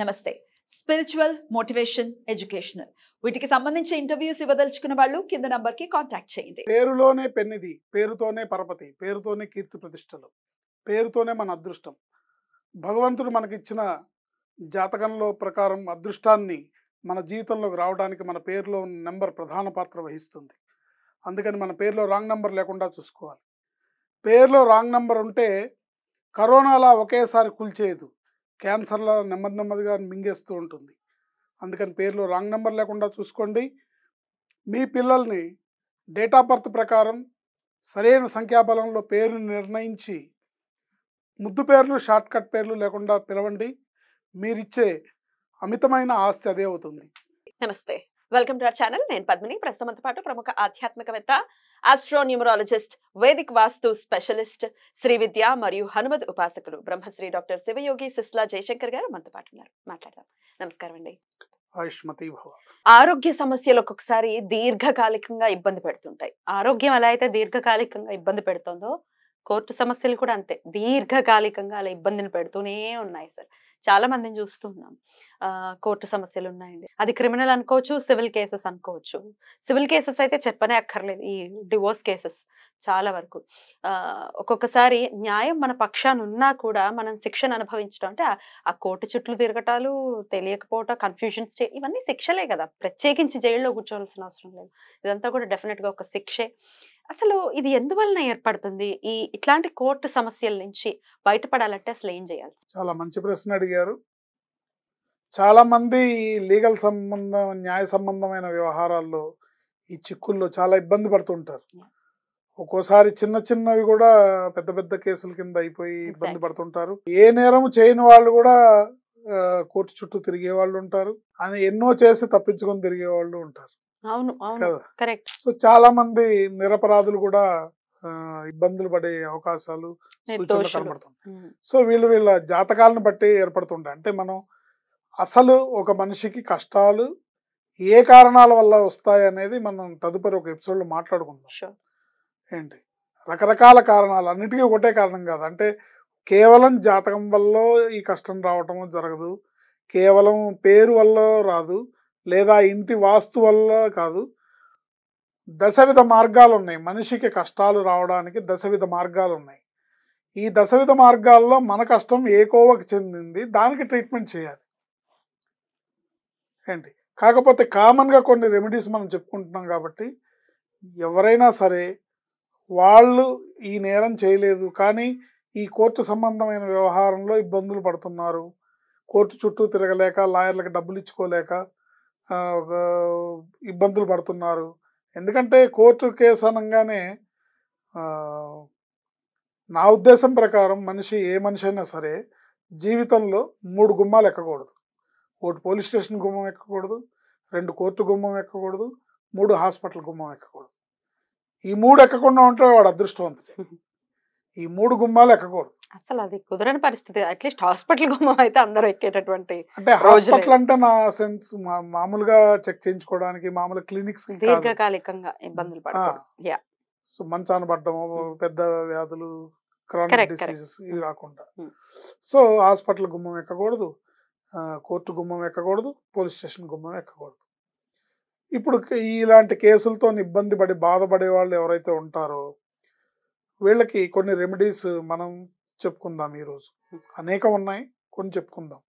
నమస్తే spiritual motivation educational వీటికి సంబంధించి ఇంటర్వ్యూస్ ఇవ్వదలుచుకున్న వాళ్ళు కింద నంబర్ కి కాంటాక్ట్ చేయండి పేరులోనే పెన్నిది పేరుతోనే పరపతి పేరుతోనే కీర్తి ప్రతిష్టలు పేరుతోనే మన అదృష్టం భగవంతుడు మనకిచ్చిన జాతకంలో ప్రకారం అదృష్టాన్ని మన జీవితంలోకి రావడానికి మన పేరులో ఉన్న నెంబర్ ప్రధాన పాత్ర వహిస్తుంది అందుకని మన పేరులో రాంగ్ నెంబర్ లేకుండా చూసుకోవాలి పేరులో రాంగ్ నెంబర్ ఉంటే కరోనాలా ఒకేసారి కూల్చేయదు క్యాన్సర్లో నెమ్మది నెమ్మదిగా మింగేస్తూ ఉంటుంది అందుకని పేర్లు రాంగ్ నెంబర్ లేకుండా చూసుకోండి మీ పిల్లల్ని డేట్ ఆఫ్ బర్త్ ప్రకారం సరైన సంఖ్యాబలంలో పేరుని నిర్ణయించి ముద్దు పేర్లు షార్ట్కట్ పేర్లు లేకుండా పిలవండి మీరిచ్చే అమితమైన ఆస్తి అదే అవుతుంది నమస్తే వెల్కమ్ టు అవర్ ఛానల్ నేను పద్మిని ప్రస్తుతంతో పాటు ప్రముఖ ఆధ్యాత్మికవేత్త astronumerologist Vedic vastu specialist Sri Vidya మరియు హనుమద్ ఉపాసకులు బ్రహ్మశ్రీ డాక్టర్ శివయోగి సిస్లా జయశంకర్ గారు మనతో పాటు ఉన్నారు మాట్లాడదాం నమస్కారం అండి ఆరోగ్య సమస్యలు ఒక్కొక్కసారి దీర్ఘకాలికంగా ఇబ్బంది పెడుతుంటాయి ఆరోగ్యం ఎలా అయితే దీర్ఘకాలికంగా ఇబ్బంది పెడుతుందో కోర్టు సమస్యలు కూడా అంతే దీర్ఘకాలికంగా అలా ఇబ్బందిని పెడుతూనే ఉన్నాయి సార్ చాలా మందిని చూస్తున్నాం కోర్టు సమస్యలు ఉన్నాయండి అది క్రిమినల్ అనుకోవచ్చు సివిల్ కేసెస్ అనుకోవచ్చు సివిల్ కేసెస్ అయితే చెప్పనే అక్కర్లేదు ఈ డివోర్స్ కేసెస్ చాలా వరకు ఒక్కొక్కసారి న్యాయం మన పక్షాన్ని ఉన్నా కూడా మనం శిక్షను అనుభవించడం అంటే ఆ కోర్టు చుట్టూ తిరగటాలు తెలియకపోవటం కన్ఫ్యూజన్స్ ఇవన్నీ శిక్షలే కదా ప్రత్యేకించి జైల్లో కూర్చోవలసిన అవసరం లేదు ఇదంతా కూడా డెఫినెట్గా ఒక శిక్షే అసలు ఇది ఎందువలన ఏర్పడుతుంది ఈ ఇట్లాంటి కోర్టు సమస్యల నుంచి బయటపడాలంటే అసలు ఏం చేయాలి చాలా మంచి ప్రశ్న అడిగారు చాలామంది లీగల్ సంబంధం న్యాయ సంబంధమైన వ్యవహారాల్లో ఈ చిక్కుల్లో చాలా ఇబ్బంది పడుతుంటారు ఒక్కోసారి చిన్న చిన్నవి కూడా పెద్ద పెద్ద కేసుల కింద అయిపోయి ఇబ్బంది పడుతుంటారు ఏ నేరం చేయని వాళ్ళు కూడా కోర్టు చుట్టూ తిరిగే వాళ్ళు ఉంటారు అని ఎన్నో చేసి తప్పించుకొని తిరిగే వాళ్ళు ఉంటారు అవును సో చాలా మంది నిరపరాధులు కూడా ఇబ్బందులు పడే అవకాశాలు సూచనలు కనబడుతుంది సో వీళ్ళు వీళ్ళ జాతకాలను బట్టి ఏర్పడుతుంటాయి అంటే మనం అసలు ఒక మనిషికి కష్టాలు ఏ కారణాల వల్ల వస్తాయి అనేది మనం తదుపరి ఒక ఎపిసోడ్లో మాట్లాడుకుందాం ఏంటి రకరకాల కారణాలు అన్నిటికీ ఒకటే కారణం కాదు అంటే కేవలం జాతకం వల్ల ఈ కష్టం రావటం జరగదు కేవలం పేరు వల్ల రాదు లేదా ఇంటి వాస్తు వల్ల కాదు దశవిధ మార్గాలు ఉన్నాయి మనిషికి కష్టాలు రావడానికి దశవిధ మార్గాలు ఉన్నాయి ఈ దశవిధ మార్గాల్లో మన కష్టం ఏ కోవకు చెందింది దానికి ట్రీట్మెంట్ చేయాలి ఏంటి కాకపోతే కామన్గా కొన్ని రెమెడీస్ మనం చెప్పుకుంటున్నాం కాబట్టి ఎవరైనా సరే వాళ్ళు ఈ నేరం చేయలేదు కానీ ఈ కోర్టు సంబంధమైన వ్యవహారంలో ఇబ్బందులు పడుతున్నారు కోర్టు చుట్టూ తిరగలేక లాయర్లకు డబ్బులు ఇచ్చుకోలేక ఇబ్బందులు పడుతున్నారు ఎందుకంటే కోర్టు కేసు అనగానే నా ఉద్దేశం ప్రకారం మనిషి ఏ మనిషి అయినా సరే జీవితంలో మూడు గుమ్మాలు ఎక్కకూడదు ఒకటి పోలీస్ స్టేషన్ గుమ్మం ఎక్కకూడదు రెండు కోర్టు గుమ్మం ఎక్కకూడదు మూడు హాస్పిటల్ గుమ్మం ఎక్కకూడదు ఈ మూడు ఎక్కకుండా ఉంటే వాడు అదృష్టవంతుడు ఈ మూడు గుమ్మాలు ఎక్కకూడదు అసలు అది కుదరని పరిస్థితి అట్లీస్ట్ హాస్పిటల్ గుమ్మం అయితే అందరూ ఎక్కేటటువంటి అంటే హాస్పిటల్ అంటే నా సెన్స్ మామూలుగా చెక్ చేయించుకోవడానికి మామూలు క్లినిక్స్ దీర్ఘకాలికంగా ఇబ్బందులు పడతారు సో మంచాన పడ్డము పెద్ద వ్యాధులు డిసీజెస్ ఇవి రాకుండా సో హాస్పిటల్ గుమ్మం ఎక్కకూడదు కోర్టు గుమ్మం ఎక్కకూడదు పోలీస్ స్టేషన్ గుమ్మం ఎక్కకూడదు ఇప్పుడు ఇలాంటి కేసులతో ఇబ్బంది పడి బాధపడే వాళ్ళు ఎవరైతే ఉంటారో వీళ్ళకి కొన్ని రెమెడీస్ మనం చెప్పుకుందాం ఈరోజు అనేక ఉన్నాయి కొన్ని చెప్పుకుందాం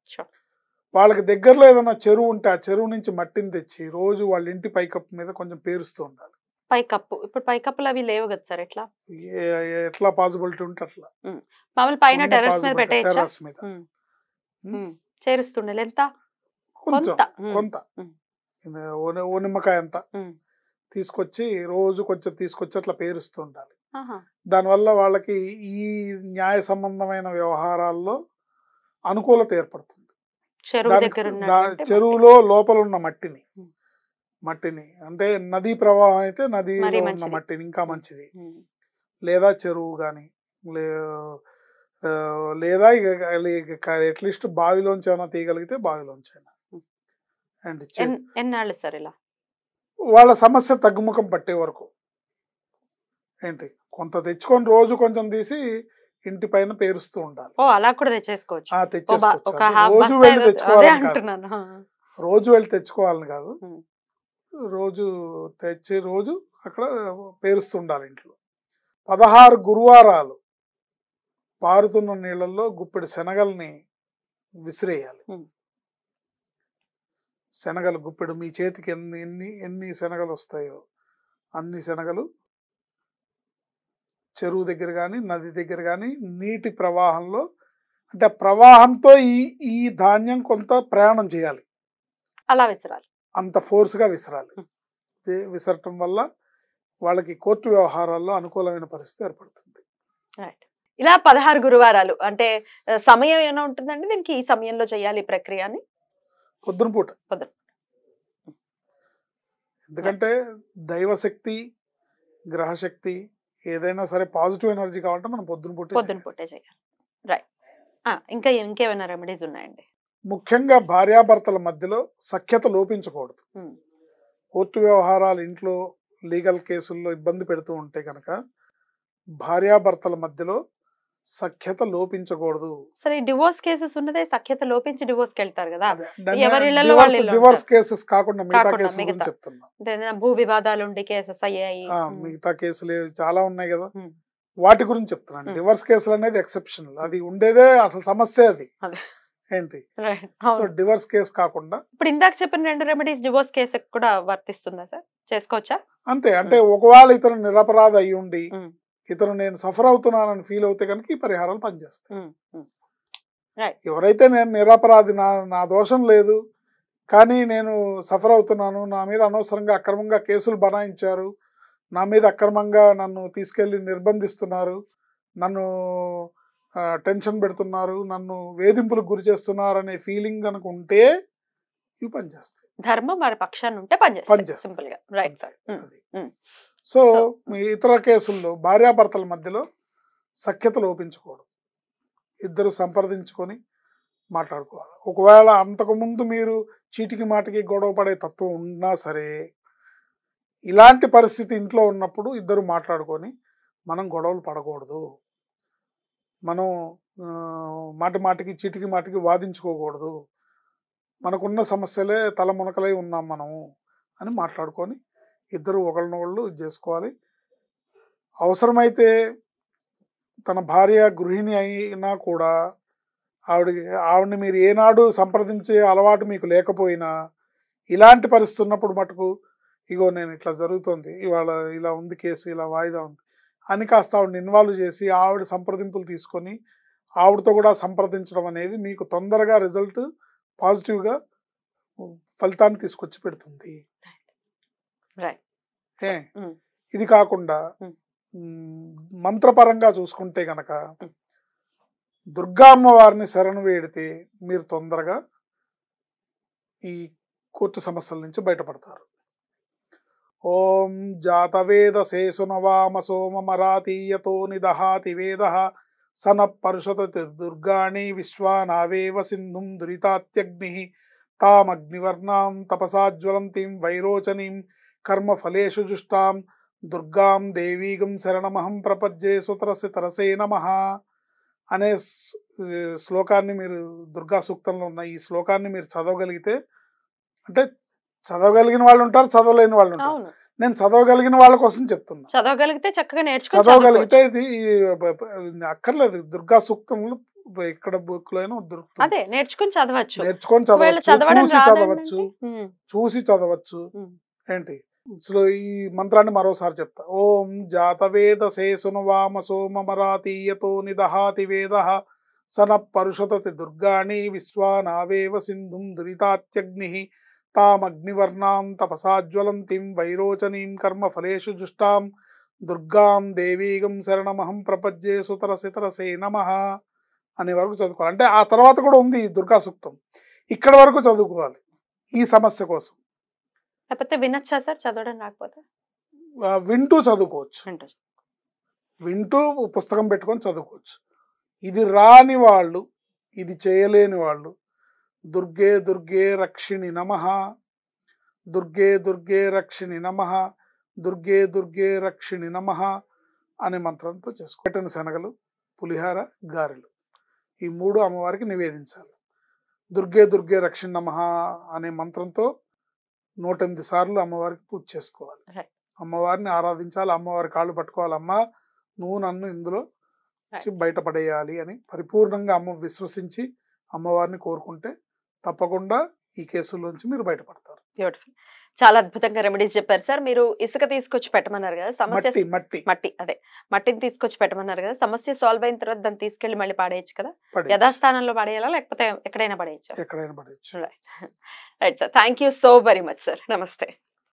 వాళ్ళకి దగ్గరలో ఏదైనా చెరువు ఉంటే ఆ చెరువు నుంచి మట్టిని తెచ్చి రోజు వాళ్ళ ఇంటి పైకప్పు మీద కొంచెం పేరుస్తూ ఉండాలి పైకప్పు ఇప్పుడు పైకప్పులు అవి లేవు కదా సార్ ఎట్లా ఎట్లా పాసిబిలిటీ ఉంటే అట్లా మామూలు పైన టెర్రస్ మీద టెర్రస్ మీద చేరుస్తుండాలి ఎంత కొంత కొంత ఓ నిమ్మకాయ అంత తీసుకొచ్చి రోజు కొంచెం తీసుకొచ్చి అట్లా పేరుస్తూ ఉండాలి దానివల్ల వాళ్ళకి ఈ న్యాయ సంబంధమైన వ్యవహారాల్లో అనుకూలత ఏర్పడుతుంది చెరువులో లోపల ఉన్న మట్టిని మట్టిని అంటే నదీ ప్రవాహం అయితే నదిలో ఉన్న మట్టిని ఇంకా మంచిది లేదా చెరువు కానీ లేదా అట్లీస్ట్ బావిలోంచి ఏమైనా తీయగలిగితే బావిలోంచి అయినా అండ్ ఎన్నాళ్ళు సార్ ఇలా వాళ్ళ సమస్య తగ్గుముఖం పట్టే వరకు ఏంటి కొంత తెచ్చుకొని రోజు కొంచెం తీసి ఇంటి పైన పేరుస్తూ ఉండాలి అలా కూడా తెచ్చేసుకోవచ్చు తెచ్చేసుకోవచ్చు రోజు వెళ్ళి తెచ్చుకోవాలి రోజు వెళ్ళి తెచ్చుకోవాలని కాదు రోజు తెచ్చి రోజు అక్కడ పేరుస్తుండాలి ఇంట్లో పదహారు గురువారాలు పారుతున్న నీళ్ళల్లో గుప్పెడు శనగల్ని విసిరేయాలి శనగలు గుప్పెడు మీ చేతికి ఎన్ని ఎన్ని ఎన్ని శనగలు వస్తాయో అన్ని శనగలు చెరువు దగ్గర కానీ నది దగ్గర కానీ నీటి ప్రవాహంలో అంటే ప్రవాహంతో ఈ ఈ ధాన్యం కొంత ప్రయాణం చేయాలి అలా విసరాలి అంత ఫోర్స్గా విసరాలి విసరటం వల్ల వాళ్ళకి కోర్టు వ్యవహారాల్లో అనుకూలమైన పరిస్థితి ఏర్పడుతుంది ఇలా పదహారు గురువారాలు అంటే సమయం ఏమైనా ఉంటుందండి దీనికి ఈ సమయంలో చేయాలి ప్రక్రియ అని పొద్దునపూట పొద్దున ఎందుకంటే దైవశక్తి గ్రహశక్తి ఏదైనా సరే పాజిటివ్ ఎనర్జీ కావాలంటే మనం పొద్దున పుట్టే పొద్దున పుట్టే చేయాలి రైట్ ఇంకా ఇంకేమైనా రెమెడీస్ ఉన్నాయండి ముఖ్యంగా భార్యాభర్తల మధ్యలో సఖ్యత లోపించకూడదు కోర్టు వ్యవహారాలు ఇంట్లో లీగల్ కేసుల్లో ఇబ్బంది పెడుతూ ఉంటే కనుక భార్యాభర్తల మధ్యలో సఖ్యత లోపించకూడదు సరే డివోర్స్ కేసెస్ ఉన్నదే సఖ్యత లోపించి డివోర్స్ వెళ్తారు కదా డివోర్స్ కేసెస్ కాకుండా మిగతా కేసులు చెప్తున్నా భూ వివాదాలు ఉండే కేసెస్ అయ్యాయి మిగతా కేసులు చాలా ఉన్నాయి కదా వాటి గురించి చెప్తున్నాను డివోర్స్ కేసులు అనేది ఎక్సెప్షన్ అది ఉండేదే అసలు సమస్య అది ఏంటి సో డివోర్స్ కేసు కాకుండా ఇప్పుడు ఇందాక చెప్పిన రెండు రెమెడీస్ డివోర్స్ కేసు కూడా వర్తిస్తుందా సార్ చేసుకోవచ్చా అంతే అంటే ఒకవేళ ఇతను నిరపరాధ అయ్యుండి ఇతను నేను సఫర్ అవుతున్నానని ఫీల్ అవుతే కనుక ఈ పరిహారాలు పనిచేస్తాయి ఎవరైతే నేను నిరపరాధి నా నా దోషం లేదు కానీ నేను సఫర్ అవుతున్నాను నా మీద అనవసరంగా అక్రమంగా కేసులు బనాయించారు నా మీద అక్రమంగా నన్ను తీసుకెళ్ళి నిర్బంధిస్తున్నారు నన్ను టెన్షన్ పెడుతున్నారు నన్ను వేధింపులకు గురి చేస్తున్నారు అనే ఫీలింగ్ కనుక ఉంటే ఇవి పనిచేస్తాయి ధర్మం వారి పక్షాన్ని ఉంటే పనిచేస్తాయి రైట్ సార్ సో మీ ఇతర కేసుల్లో భార్యాభర్తల మధ్యలో సఖ్యత లోపించకూడదు ఇద్దరు సంప్రదించుకొని మాట్లాడుకోవాలి ఒకవేళ అంతకుముందు మీరు చీటికి మాటికి గొడవ పడే తత్వం ఉన్నా సరే ఇలాంటి పరిస్థితి ఇంట్లో ఉన్నప్పుడు ఇద్దరు మాట్లాడుకొని మనం గొడవలు పడకూడదు మనం మాటి మాటికి చీటికి మాటికి వాదించుకోకూడదు మనకున్న సమస్యలే తలమునకలై ఉన్నాం మనము అని మాట్లాడుకొని ఇద్దరు ఇది చేసుకోవాలి అవసరమైతే తన భార్య గృహిణి అయినా కూడా ఆవిడ ఆవిడని మీరు ఏనాడు సంప్రదించే అలవాటు మీకు లేకపోయినా ఇలాంటి పరిస్థితి ఉన్నప్పుడు మటుకు ఇగో నేను ఇట్లా జరుగుతుంది ఇవాళ ఇలా ఉంది కేసు ఇలా వాయిదా ఉంది అని కాస్త ఆవిడని ఇన్వాల్వ్ చేసి ఆవిడ సంప్రదింపులు తీసుకొని ఆవిడతో కూడా సంప్రదించడం అనేది మీకు తొందరగా రిజల్ట్ పాజిటివ్గా ఫలితాన్ని తీసుకొచ్చి పెడుతుంది Mm. ఇది కాకుండా mm. మంత్రపరంగా చూసుకుంటే గనక mm. దుర్గా అమ్మవారిని శరణు వేడితే మీరు తొందరగా ఈ కోర్టు సమస్యల నుంచి బయటపడతారు ఓం జాతవేద సోమ మరాతీయతో నిదహాతి వేద సన పరుషత దుర్గాణి విశ్వానావేవ సింధుం దురితాత్యగ్ని తామగ్నివర్ణాం తపసాజ్వలంతిం వైరోచనీం కర్మ జుష్టాం దుర్గాం దేవీగం శరణమహం ప్రపజ్జే సుతరసి తరసే నమ అనే శ్లోకాన్ని మీరు దుర్గా సూక్తంలో ఉన్న ఈ శ్లోకాన్ని మీరు చదవగలిగితే అంటే చదవగలిగిన వాళ్ళు ఉంటారు చదవలేని వాళ్ళు ఉంటారు నేను చదవగలిగిన వాళ్ళ కోసం చెప్తున్నా చదవగలిగితే చక్కగా నేర్చు చదవగలిగితే ఇది అక్కర్లేదు దుర్గా సూక్తంలో ఇక్కడ బుక్ లో నేర్చుకుని నేర్చుకొని చదవచ్చు నేర్చుకొని చదవచ్చు చూసి చదవచ్చు చూసి చదవచ్చు ఏంటి సో ఈ మంత్రాన్ని మరోసారి చెప్తా ఓం జాతవేద శేసును వామ మరాతీయతో నిదహాతి వేద సన పరుషతతి దుర్గాణి విశ్వానావేవ సింధుం దురితాత్యగ్ని తామగ్నివర్ణాం తపసాజ్వలంతిం వైరోచనీం కర్మ ఫలేషు జుష్టాం దుర్గాం దేవీగం శరణమహం ప్రపజ్జే సుతరసితరసే నమ అనే వరకు చదువుకోవాలి అంటే ఆ తర్వాత కూడా ఉంది దుర్గా సూక్తం ఇక్కడ వరకు చదువుకోవాలి ఈ సమస్య కోసం లేకపోతే వినొచ్చా సార్ చదవడం రాకపోతే వింటూ చదువుకోవచ్చు వింటూ పుస్తకం పెట్టుకొని చదువుకోవచ్చు ఇది రాని వాళ్ళు ఇది చేయలేని వాళ్ళు దుర్గే దుర్గే రక్షిణి నమ దుర్గే దుర్గే రక్షిణి నమ దుర్గే దుర్గే రక్షిణి నమ అనే మంత్రంతో చేసుకోటన శనగలు పులిహార గారెలు ఈ మూడు అమ్మవారికి నివేదించాలి దుర్గే దుర్గే రక్షిణి నమ అనే మంత్రంతో నూట ఎనిమిది సార్లు అమ్మవారికి పూజ చేసుకోవాలి అమ్మవారిని ఆరాధించాలి అమ్మవారి కాళ్ళు పట్టుకోవాలి అమ్మ నువ్వు నన్ను ఇందులో బయటపడేయాలి అని పరిపూర్ణంగా అమ్మ విశ్వసించి అమ్మవారిని కోరుకుంటే తప్పకుండా ఈ కేసుల్లోంచి మీరు బయటపడతారు చాలా అద్భుతంగా రెమెడీస్ చెప్పారు సార్ మీరు ఇసుక తీసుకొచ్చి పెట్టమన్నారు కదా సమస్య మట్టి మట్టి అదే మట్టిని తీసుకొచ్చి పెట్టమన్నారు కదా సమస్య సాల్వ్ అయిన తర్వాత దాన్ని తీసుకెళ్లి మళ్ళీ పాడేయచ్చు కదా యథాస్థానంలో పాడేయాలా లేకపోతే ఎక్కడైనా పాడేయచ్చు ఎక్కడైనా పాడేయచ్చు right sir thank so very much sir నమస్తే